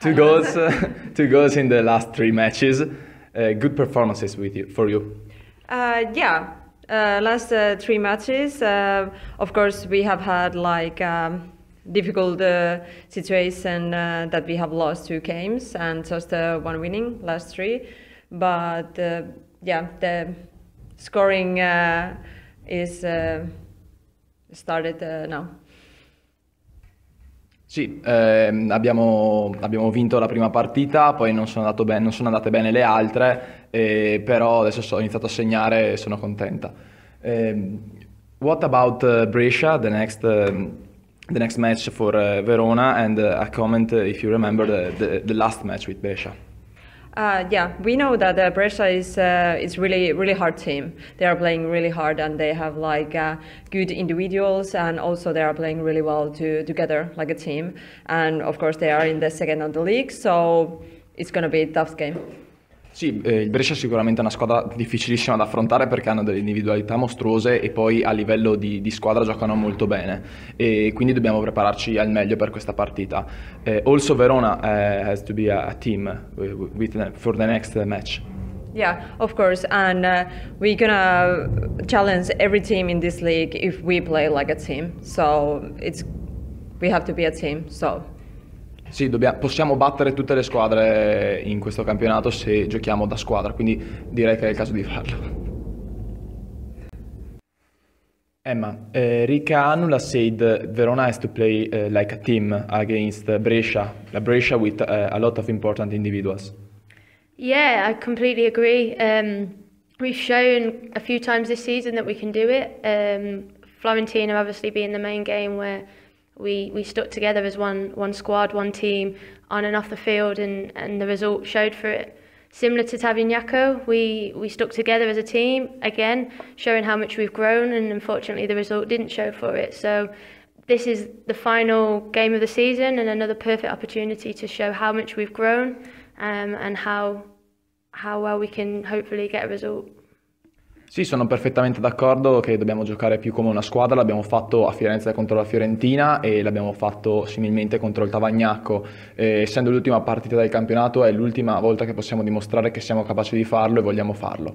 Two goals, uh, two goals in the last three matches. Uh, good performances with you for you. Uh, yeah, last three matches. of course, we have had like. Um, difficult uh, situation uh, that we have lost two games and just uh, one winning last three. But yeah, the scoring is started now. Sì, ehm, abbiamo, abbiamo, vinto la prima partita, poi non sono, ben, non sono andate bene le altre, eh, però adesso ho iniziato a segnare e sono contenta. Eh, what about uh, Brescia, the next, uh, the next match for uh, Verona, and eh, a comment if you remember the, the, the last match with Brescia? Uh, yeah, we know that uh, Brescia is uh, is really really hard team. They are playing really hard and they have like uh, good individuals and also they are playing really well to, together like a team. And of course they are in the second of the league, so it's going to be a tough game. Sì, eh, il Brescia è sicuramente una squadra difficilissima da affrontare perché hanno delle individualità mostruose e poi a livello di, di squadra giocano molto bene e quindi dobbiamo prepararci al meglio per questa partita. Eh, also Verona uh, has to be a, a team with, with, for the next match. Yeah, of course, and uh, we're gonna challenge every team in this league if we play like a team. So it's we have to be a team. So sì, dobbiamo, possiamo battere tutte le squadre in questo campionato se giochiamo da squadra, quindi direi che è il caso di farlo. Emma, eh, Rika Anula said Verona has to play uh, like a team against Brescia, la Brescia with uh, a lot of important individuals. Yeah, I completely agree. Um, we've shown a few times this season that we can do it. Um, Florentina obviously being the main game where we, we stuck together as one, one squad, one team, on and off the field, and, and the result showed for it. Similar to Tavignacco, we, we stuck together as a team, again, showing how much we've grown, and unfortunately the result didn't show for it. So this is the final game of the season and another perfect opportunity to show how much we've grown um, and how, how well we can hopefully get a result. Sì, sono perfettamente d'accordo che dobbiamo giocare più come una squadra, l'abbiamo fatto a Firenze contro la Fiorentina e l'abbiamo fatto similmente contro il Tavagnacco. Eh, essendo l'ultima partita del campionato è l'ultima volta che possiamo dimostrare che siamo capaci di farlo e vogliamo farlo.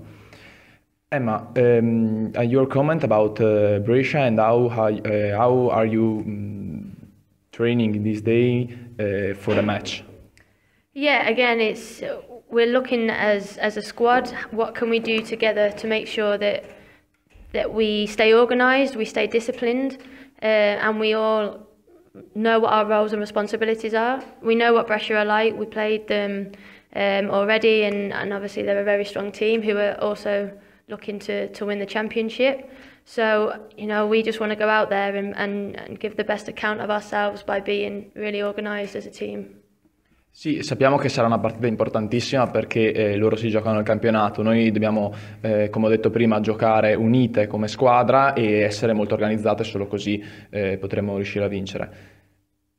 Emma, um, your comment about uh, Brescia and how, uh, how are you um, training this day uh, for the match? Yeah, again, it's we're looking as as a squad. What can we do together to make sure that that we stay organised, we stay disciplined, uh, and we all know what our roles and responsibilities are. We know what Brescia are like. We played them um, already, and, and obviously they're a very strong team who are also looking to, to win the championship. So, you know, we just want to go out there and, and, and give the best account of ourselves by being really organised as a team. Sì, sappiamo che sarà una partita importantissima perché eh, loro si giocano il campionato, noi dobbiamo, eh, come ho detto prima, giocare unite come squadra e essere molto organizzate, solo così eh, potremo riuscire a vincere.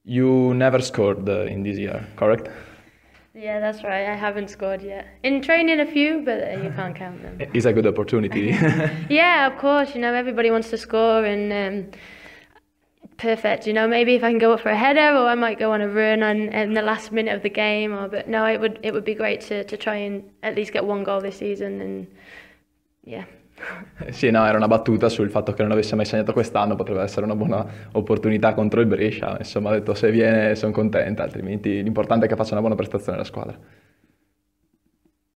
You never scored in this year, correct? Yeah, that's right. I haven't scored yet. In training a few, but uh, you can't count them. It's a good opportunity. yeah, of course. You know, everybody wants to score and... Um perfect. You know, maybe if I can go up for a header, or I might go on a run on, in the last minute of the game. Or but no, it would it would be great to, to try and at least get one goal this season. And yeah. Sì, no, era una battuta sul fatto che non avesse mai segnato quest'anno, potrebbe essere una buona opportunità contro il Brescia. Insomma, ha detto se viene sono contenta, altrimenti l'importante è che faccia una buona prestazione la squadra.